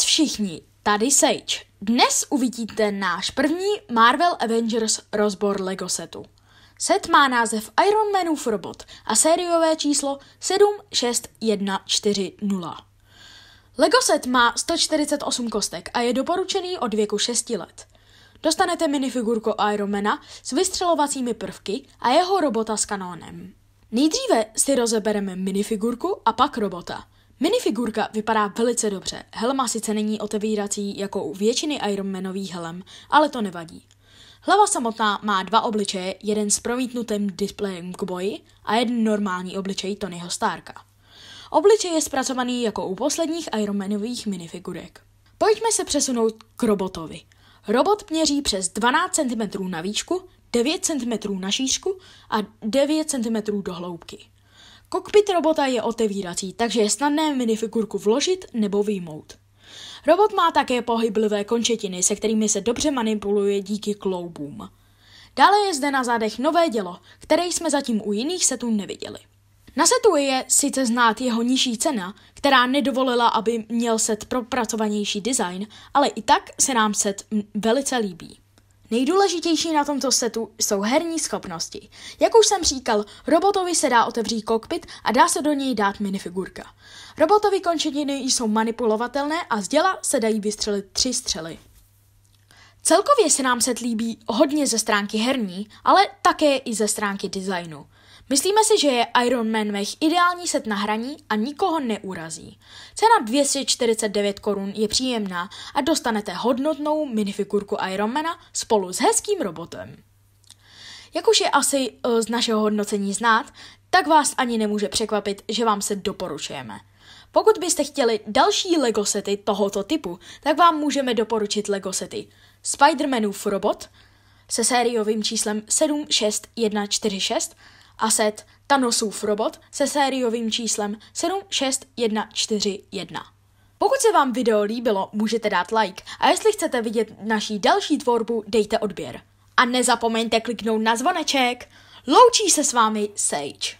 moc všichni, tady Sage. Dnes uvidíte náš první Marvel Avengers rozbor LEGO setu. Set má název Iron Manův robot a sériové číslo 76140. LEGO set má 148 kostek a je doporučený od věku 6 let. Dostanete minifigurku Ironmana s vystřelovacími prvky a jeho robota s kanónem. Nejdříve si rozebereme minifigurku a pak robota – Minifigurka vypadá velice dobře. Helma sice není otevírací jako u většiny Ironmanových helem, ale to nevadí. Hlava samotná má dva obličeje, jeden s promítnutým displejem k boji a jeden normální obličej Tonyho Starka. Obličej je zpracovaný jako u posledních Ironmanových minifigurek. Pojďme se přesunout k robotovi. Robot měří přes 12 cm na výšku, 9 cm na šířku a 9 cm do hloubky. Kokpit robota je otevírací, takže je snadné minifigurku vložit nebo vyjmout. Robot má také pohyblivé končetiny, se kterými se dobře manipuluje díky kloubům. Dále je zde na zádech nové dělo, které jsme zatím u jiných setů neviděli. Na setu je sice znát jeho nižší cena, která nedovolila, aby měl set propracovanější design, ale i tak se nám set velice líbí. Nejdůležitější na tomto setu jsou herní schopnosti. Jak už jsem říkal, robotovi se dá otevřít kokpit a dá se do něj dát minifigurka. Robotovi končetiny jsou manipulovatelné a z děla se dají vystřelit tři střely. Celkově se nám set líbí hodně ze stránky herní, ale také i ze stránky designu. Myslíme si, že je Iron Man Mech ideální set na hraní a nikoho neurazí. Cena 249 korun je příjemná a dostanete hodnotnou minifigurku Ironmana spolu s hezkým robotem. Jak už je asi eh, z našeho hodnocení znát, tak vás ani nemůže překvapit, že vám se doporučujeme. Pokud byste chtěli další LEGO sety tohoto typu, tak vám můžeme doporučit LEGO sety Spider-Manův robot se sériovým číslem 76146, Aset Thanosův robot se sériovým číslem 76141. Pokud se vám video líbilo, můžete dát like a jestli chcete vidět naší další tvorbu, dejte odběr. A nezapomeňte kliknout na zvoneček. Loučí se s vámi Sage.